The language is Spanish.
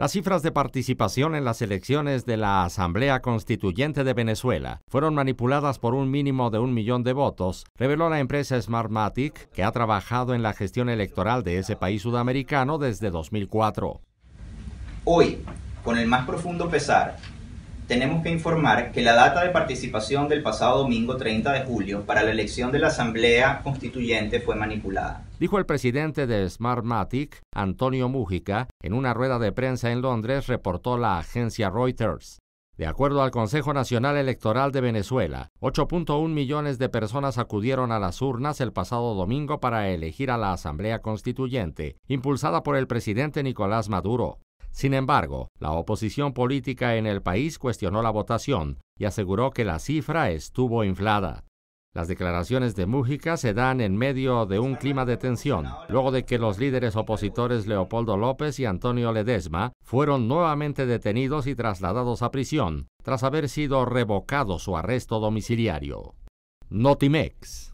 Las cifras de participación en las elecciones de la Asamblea Constituyente de Venezuela fueron manipuladas por un mínimo de un millón de votos, reveló la empresa Smartmatic, que ha trabajado en la gestión electoral de ese país sudamericano desde 2004. Hoy, con el más profundo pesar, tenemos que informar que la data de participación del pasado domingo 30 de julio para la elección de la Asamblea Constituyente fue manipulada. Dijo el presidente de Smartmatic, Antonio Mujica, en una rueda de prensa en Londres, reportó la agencia Reuters. De acuerdo al Consejo Nacional Electoral de Venezuela, 8.1 millones de personas acudieron a las urnas el pasado domingo para elegir a la Asamblea Constituyente, impulsada por el presidente Nicolás Maduro. Sin embargo, la oposición política en el país cuestionó la votación y aseguró que la cifra estuvo inflada. Las declaraciones de Mújica se dan en medio de un clima de tensión, luego de que los líderes opositores Leopoldo López y Antonio Ledesma fueron nuevamente detenidos y trasladados a prisión, tras haber sido revocado su arresto domiciliario. Notimex.